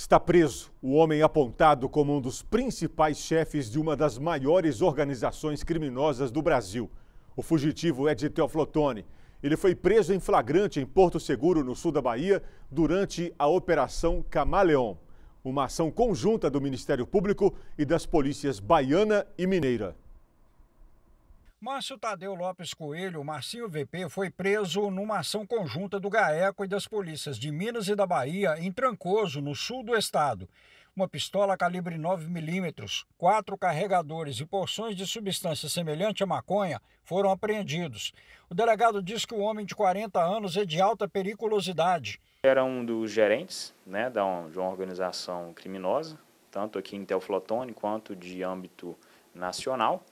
Está preso o homem apontado como um dos principais chefes de uma das maiores organizações criminosas do Brasil. O fugitivo é de Teoflotone. Ele foi preso em flagrante em Porto Seguro, no sul da Bahia, durante a Operação Camaleon, uma ação conjunta do Ministério Público e das polícias baiana e mineira. Márcio Tadeu Lopes Coelho, Marcinho VP, foi preso numa ação conjunta do GAECO e das polícias de Minas e da Bahia, em Trancoso, no sul do estado. Uma pistola calibre 9mm, quatro carregadores e porções de substância semelhante a maconha foram apreendidos. O delegado diz que o homem de 40 anos é de alta periculosidade. Era um dos gerentes né, de uma organização criminosa, tanto aqui em Teoflotone quanto de âmbito nacional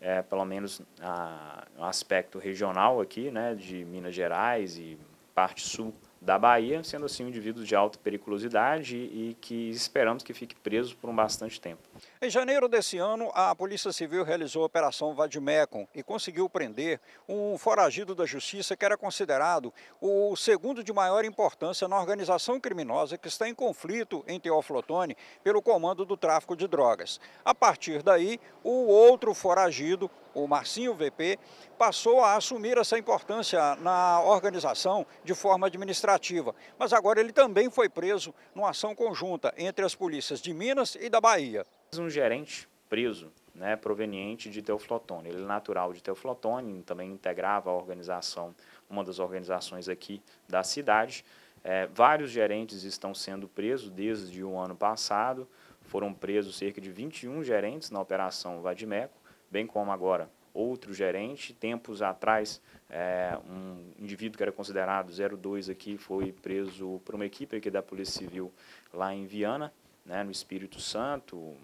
é, pelo menos no ah, aspecto regional aqui, né, de Minas Gerais e parte sul da Bahia, sendo assim um indivíduo de alta periculosidade e que esperamos que fique preso por um bastante tempo. Em janeiro desse ano, a Polícia Civil realizou a Operação Vadimecum e conseguiu prender um foragido da justiça que era considerado o segundo de maior importância na organização criminosa que está em conflito em Teoflotone pelo comando do tráfico de drogas. A partir daí, o outro foragido, o Marcinho VP, passou a assumir essa importância na organização de forma administrativa administrativa. Mas agora ele também foi preso numa ação conjunta entre as polícias de Minas e da Bahia. Um gerente preso, né, proveniente de Teoflotone. Ele é natural de Teoflotone, também integrava a organização, uma das organizações aqui da cidade. É, vários gerentes estão sendo presos desde o ano passado. Foram presos cerca de 21 gerentes na Operação Vadimeco, bem como agora outro gerente. Tempos atrás, é, um indivíduo que era considerado 02 aqui foi preso por uma equipe aqui da Polícia Civil lá em Viana, né, no Espírito Santo,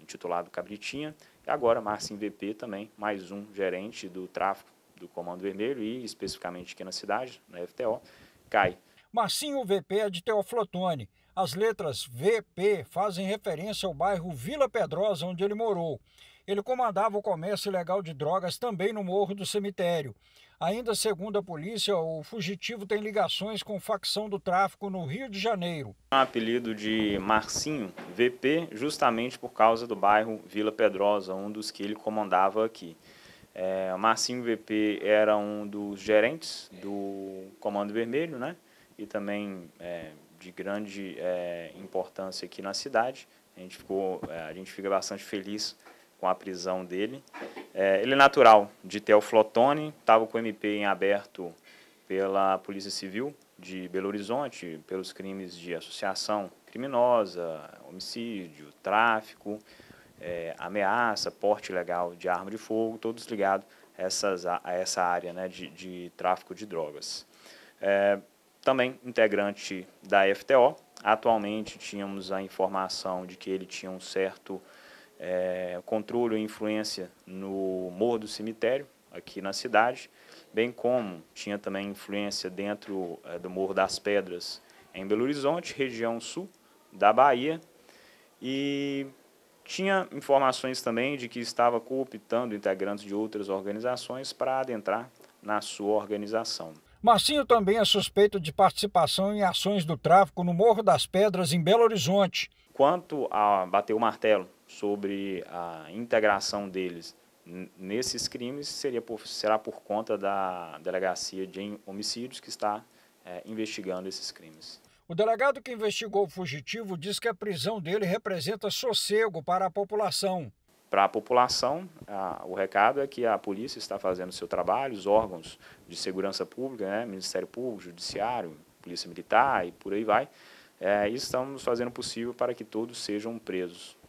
intitulado Cabritinha. E agora, Márcio VP também, mais um gerente do tráfico do Comando Vermelho e especificamente aqui na cidade, na FTO, cai. Marcinho VP é de Teoflotone. As letras VP fazem referência ao bairro Vila Pedrosa, onde ele morou. Ele comandava o comércio ilegal de drogas também no Morro do Cemitério. Ainda segundo a polícia, o fugitivo tem ligações com facção do tráfico no Rio de Janeiro. O apelido de Marcinho, VP, justamente por causa do bairro Vila Pedrosa, um dos que ele comandava aqui. É, Marcinho VP era um dos gerentes do Comando Vermelho, né? E também é, de grande é, importância aqui na cidade. A gente, ficou, é, a gente fica bastante feliz com a prisão dele. É, ele é natural de Teoflotone, estava com o MP em aberto pela Polícia Civil de Belo Horizonte pelos crimes de associação criminosa, homicídio, tráfico, é, ameaça, porte ilegal de arma de fogo, todos ligados a, essas, a essa área né, de, de tráfico de drogas. É, também integrante da FTO, atualmente tínhamos a informação de que ele tinha um certo é, controle e influência no Morro do Cemitério, aqui na cidade, bem como tinha também influência dentro é, do Morro das Pedras, em Belo Horizonte, região sul da Bahia, e tinha informações também de que estava cooptando integrantes de outras organizações para adentrar na sua organização. Marcinho também é suspeito de participação em ações do tráfico no Morro das Pedras, em Belo Horizonte. Quanto a bater o martelo sobre a integração deles nesses crimes seria por, será por conta da delegacia de homicídios que está é, investigando esses crimes. O delegado que investigou o fugitivo diz que a prisão dele representa sossego para a população. Para a população, a, o recado é que a polícia está fazendo o seu trabalho, os órgãos de segurança pública, né, Ministério Público, Judiciário, Polícia Militar e por aí vai, é, estamos fazendo o possível para que todos sejam presos.